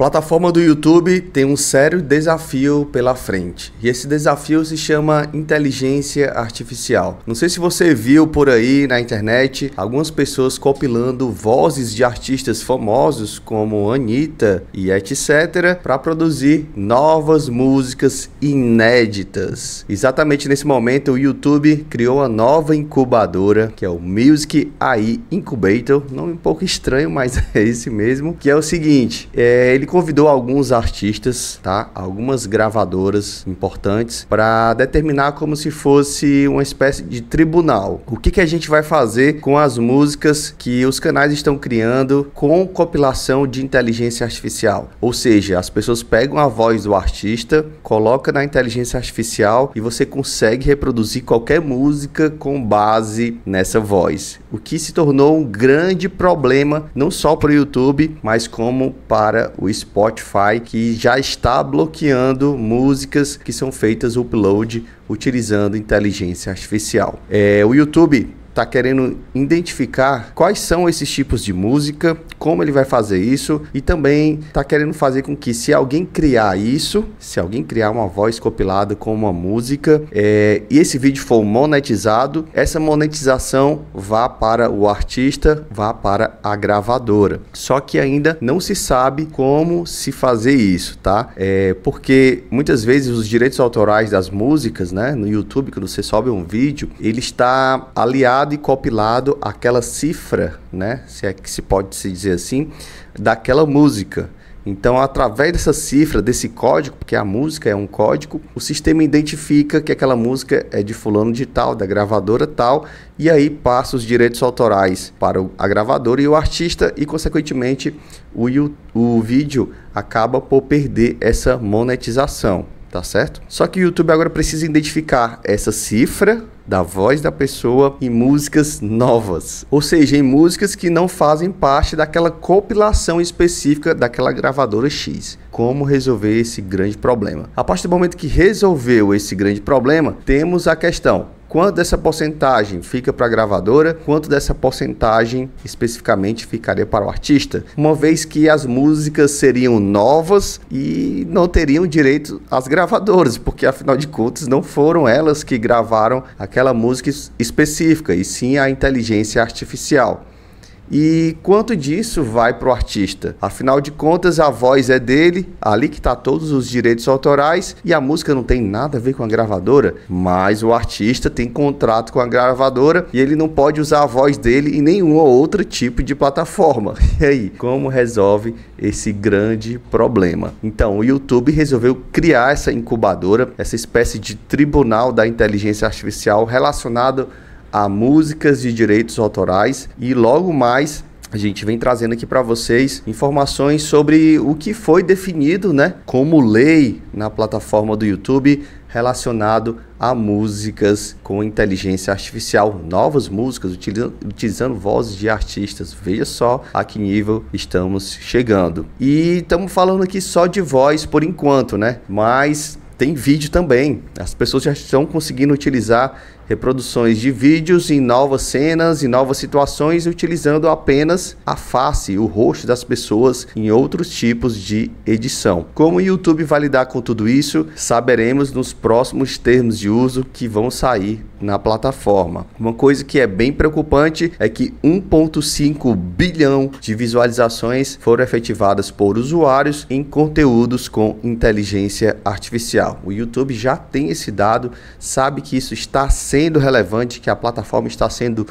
plataforma do YouTube tem um sério desafio pela frente. E esse desafio se chama inteligência artificial. Não sei se você viu por aí na internet algumas pessoas compilando vozes de artistas famosos como Anitta e etc. para produzir novas músicas inéditas. Exatamente nesse momento, o YouTube criou a nova incubadora que é o Music AI Incubator. Nome um pouco estranho, mas é esse mesmo. Que é o seguinte: é, ele convidou alguns artistas, tá? Algumas gravadoras importantes para determinar como se fosse uma espécie de tribunal. O que, que a gente vai fazer com as músicas que os canais estão criando com compilação de inteligência artificial? Ou seja, as pessoas pegam a voz do artista, coloca na inteligência artificial e você consegue reproduzir qualquer música com base nessa voz. O que se tornou um grande problema não só para o YouTube, mas como para o Spotify que já está bloqueando músicas que são feitas upload utilizando inteligência artificial. É, o YouTube está querendo identificar quais são esses tipos de música, como ele vai fazer isso e também está querendo fazer com que se alguém criar isso, se alguém criar uma voz copilada com uma música é, e esse vídeo for monetizado, essa monetização vá para o artista, vá para a gravadora. Só que ainda não se sabe como se fazer isso, tá? É, porque muitas vezes os direitos autorais das músicas, né, no YouTube, quando você sobe um vídeo, ele está aliado e copilado aquela cifra, né? Se é que se pode se dizer assim, daquela música. Então, através dessa cifra, desse código, porque a música é um código, o sistema identifica que aquela música é de fulano de tal, da gravadora tal, e aí passa os direitos autorais para a gravadora e o artista, e consequentemente o, o vídeo acaba por perder essa monetização tá certo? Só que o YouTube agora precisa identificar essa cifra da voz da pessoa em músicas novas, ou seja, em músicas que não fazem parte daquela compilação específica daquela gravadora X. Como resolver esse grande problema? A partir do momento que resolveu esse grande problema, temos a questão Quanto dessa porcentagem fica para a gravadora, quanto dessa porcentagem especificamente ficaria para o artista, uma vez que as músicas seriam novas e não teriam direito às gravadoras, porque afinal de contas não foram elas que gravaram aquela música específica, e sim a inteligência artificial. E quanto disso vai para o artista? Afinal de contas, a voz é dele, ali que está todos os direitos autorais e a música não tem nada a ver com a gravadora, mas o artista tem contrato com a gravadora e ele não pode usar a voz dele em nenhum outro tipo de plataforma. E aí, como resolve esse grande problema? Então, o YouTube resolveu criar essa incubadora, essa espécie de tribunal da inteligência artificial relacionado a músicas de direitos autorais e logo mais a gente vem trazendo aqui para vocês informações sobre o que foi definido, né, como lei na plataforma do YouTube relacionado a músicas com inteligência artificial, novas músicas utilizando, utilizando vozes de artistas. Veja só a que nível estamos chegando. E estamos falando aqui só de voz por enquanto, né? Mas tem vídeo também. As pessoas já estão conseguindo utilizar reproduções de vídeos em novas cenas e novas situações utilizando apenas a face, o rosto das pessoas em outros tipos de edição. Como o YouTube vai lidar com tudo isso, saberemos nos próximos termos de uso que vão sair na plataforma. Uma coisa que é bem preocupante é que 1.5 bilhão de visualizações foram efetivadas por usuários em conteúdos com inteligência artificial. O YouTube já tem esse dado, sabe que isso está sendo sendo relevante, que a plataforma está sendo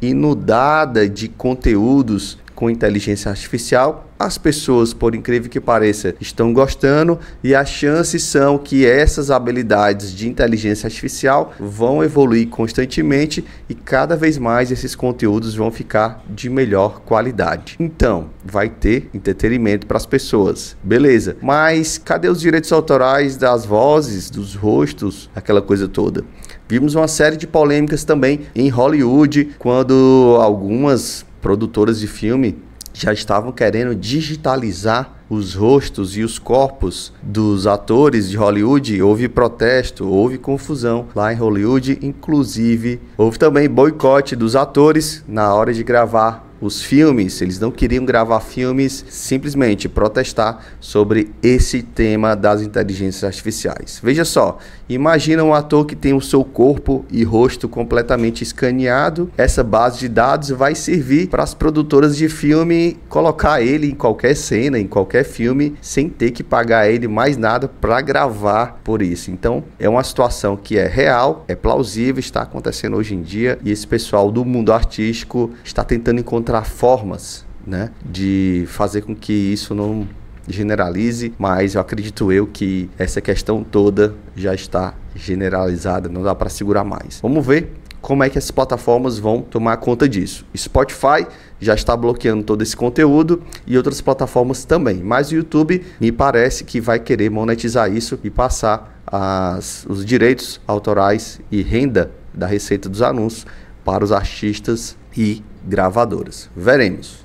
inundada de conteúdos com inteligência artificial. As pessoas, por incrível que pareça, estão gostando e as chances são que essas habilidades de inteligência artificial vão evoluir constantemente e cada vez mais esses conteúdos vão ficar de melhor qualidade. Então, vai ter entretenimento para as pessoas, beleza? Mas cadê os direitos autorais das vozes, dos rostos, aquela coisa toda? Vimos uma série de polêmicas também em Hollywood, quando algumas produtoras de filme já estavam querendo digitalizar os rostos e os corpos dos atores de Hollywood, houve protesto, houve confusão lá em Hollywood, inclusive houve também boicote dos atores na hora de gravar os filmes, eles não queriam gravar filmes simplesmente protestar sobre esse tema das inteligências artificiais. Veja só, imagina um ator que tem o seu corpo e rosto completamente escaneado. Essa base de dados vai servir para as produtoras de filme colocar ele em qualquer cena, em qualquer filme, sem ter que pagar ele mais nada para gravar por isso. Então, é uma situação que é real, é plausível, está acontecendo hoje em dia e esse pessoal do mundo artístico está tentando encontrar encontrar formas né, de fazer com que isso não generalize, mas eu acredito eu que essa questão toda já está generalizada, não dá para segurar mais. Vamos ver como é que as plataformas vão tomar conta disso. Spotify já está bloqueando todo esse conteúdo e outras plataformas também, mas o YouTube me parece que vai querer monetizar isso e passar as, os direitos autorais e renda da receita dos anúncios para os artistas e gravadoras. Veremos.